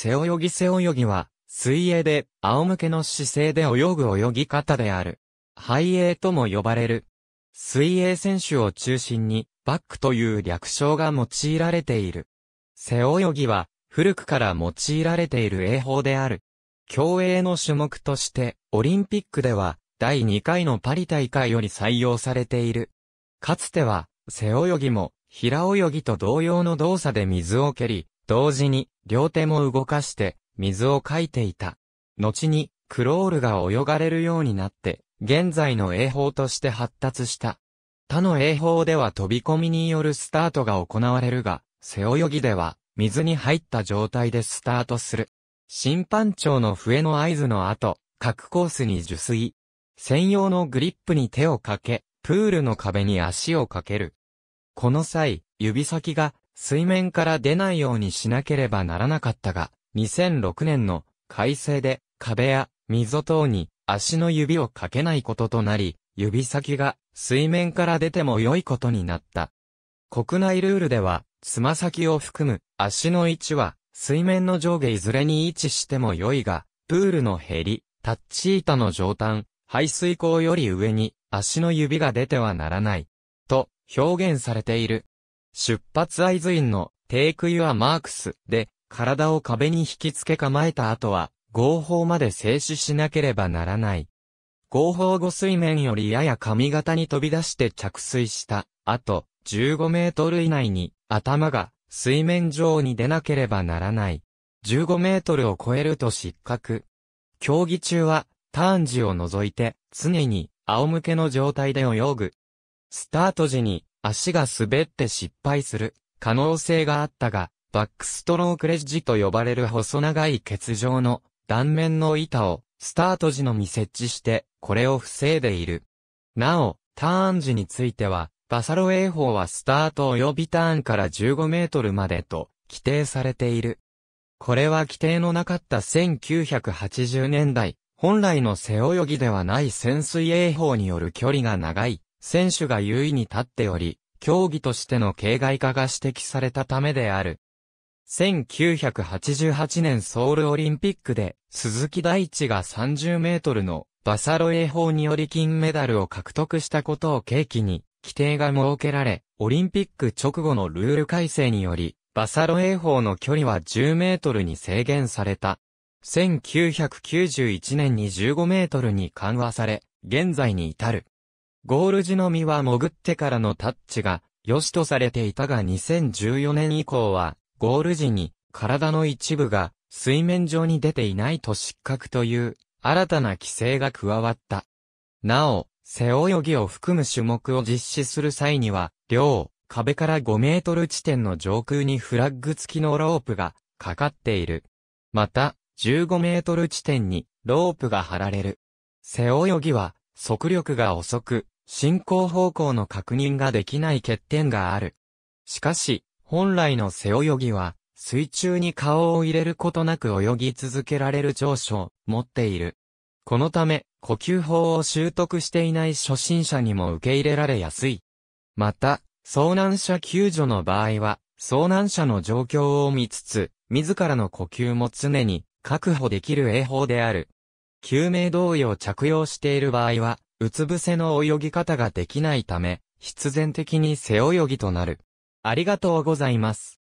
背泳ぎ背泳ぎは、水泳で、仰向けの姿勢で泳ぐ泳ぎ方である。背泳とも呼ばれる。水泳選手を中心に、バックという略称が用いられている。背泳ぎは、古くから用いられている泳法である。競泳の種目として、オリンピックでは、第2回のパリ大会より採用されている。かつては、背泳ぎも、平泳ぎと同様の動作で水を蹴り、同時に、両手も動かして、水をかいていた。後に、クロールが泳がれるようになって、現在の泳法として発達した。他の泳法では飛び込みによるスタートが行われるが、背泳ぎでは、水に入った状態でスタートする。審判長の笛の合図の後、各コースに受水。専用のグリップに手をかけ、プールの壁に足をかける。この際、指先が水面から出ないようにしなければならなかったが、2006年の改正で壁や溝等に足の指をかけないこととなり、指先が水面から出ても良いことになった。国内ルールでは、つま先を含む足の位置は水面の上下いずれに位置しても良いが、プールの減り、タッチ板の上端、排水口より上に足の指が出てはならない。と表現されている出発合図院のテイクユアマークスで体を壁に引き付け構えた後は合法まで静止しなければならない。合法後水面よりやや髪型に飛び出して着水した後15メートル以内に頭が水面上に出なければならない。15メートルを超えると失格。競技中はターン時を除いて常に仰向けの状態で泳ぐ。スタート時に足が滑って失敗する可能性があったが、バックストロークレッジと呼ばれる細長い欠状の断面の板をスタート時のみ設置してこれを防いでいる。なお、ターン時については、バサロ泳法はスタート及びターンから15メートルまでと規定されている。これは規定のなかった1980年代、本来の背泳ぎではない潜水泳法による距離が長い選手が優位に立っており、競技としての形骸化が指摘されたためである。1988年ソウルオリンピックで、鈴木大地が30メートルのバサロ泳法により金メダルを獲得したことを契機に、規定が設けられ、オリンピック直後のルール改正により、バサロ泳法の距離は10メートルに制限された。1991年に15メートルに緩和され、現在に至る。ゴール時の実は潜ってからのタッチが良しとされていたが2014年以降は、ゴール時に体の一部が水面上に出ていないと失格という新たな規制が加わった。なお、背泳ぎを含む種目を実施する際には、両、壁から5メートル地点の上空にフラッグ付きのロープがかかっている。また、15メートル地点にロープが張られる。背泳ぎは、速力が遅く、進行方向の確認ができない欠点がある。しかし、本来の背泳ぎは、水中に顔を入れることなく泳ぎ続けられる長所を持っている。このため、呼吸法を習得していない初心者にも受け入れられやすい。また、遭難者救助の場合は、遭難者の状況を見つつ、自らの呼吸も常に確保できる泳法である。救命胴衣を着用している場合は、うつ伏せの泳ぎ方ができないため、必然的に背泳ぎとなる。ありがとうございます。